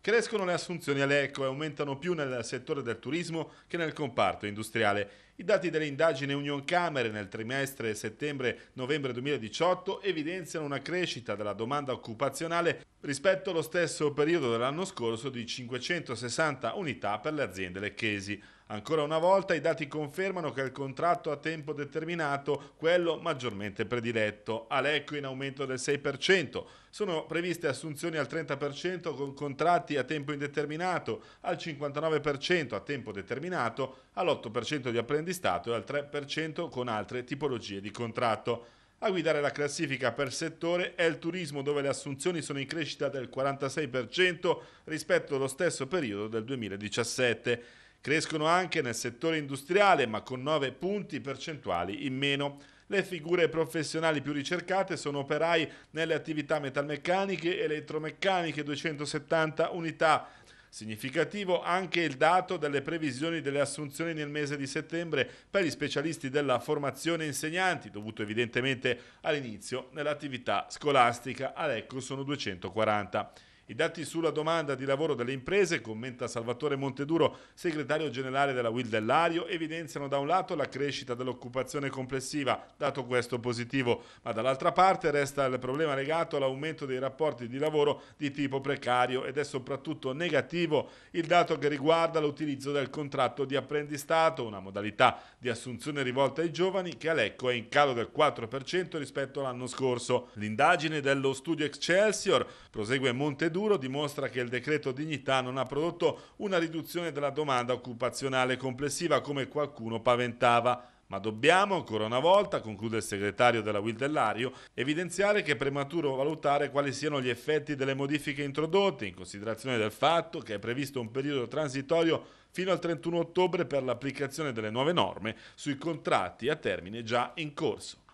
Crescono le assunzioni all'ECO e aumentano più nel settore del turismo che nel comparto industriale. I dati dell'indagine Union Camere nel trimestre settembre-novembre 2018 evidenziano una crescita della domanda occupazionale rispetto allo stesso periodo dell'anno scorso di 560 unità per le aziende lecchesi. Ancora una volta i dati confermano che il contratto a tempo determinato, quello maggiormente prediletto, Alecco in aumento del 6%, sono previste assunzioni al 30% con contratti a tempo indeterminato, al 59% a tempo determinato, all'8% di apprendistato e al 3% con altre tipologie di contratto. A guidare la classifica per settore è il turismo dove le assunzioni sono in crescita del 46% rispetto allo stesso periodo del 2017. Crescono anche nel settore industriale, ma con 9 punti percentuali in meno. Le figure professionali più ricercate sono operai nelle attività metalmeccaniche, e elettromeccaniche 270 unità, Significativo anche il dato delle previsioni delle assunzioni nel mese di settembre per gli specialisti della formazione insegnanti, dovuto evidentemente all'inizio nell'attività scolastica. Ad ah, ecco sono 240. I dati sulla domanda di lavoro delle imprese, commenta Salvatore Monteduro, segretario generale della Will dell'Ario, evidenziano da un lato la crescita dell'occupazione complessiva, dato questo positivo, ma dall'altra parte resta il problema legato all'aumento dei rapporti di lavoro di tipo precario ed è soprattutto negativo il dato che riguarda l'utilizzo del contratto di apprendistato, una modalità di assunzione rivolta ai giovani che a Lecco è in calo del 4% rispetto all'anno scorso. L'indagine dello studio Excelsior prosegue Monteduro duro dimostra che il decreto dignità non ha prodotto una riduzione della domanda occupazionale complessiva come qualcuno paventava. Ma dobbiamo, ancora una volta, conclude il segretario della Will dell'Ario, evidenziare che è prematuro valutare quali siano gli effetti delle modifiche introdotte, in considerazione del fatto che è previsto un periodo transitorio fino al 31 ottobre per l'applicazione delle nuove norme sui contratti a termine già in corso.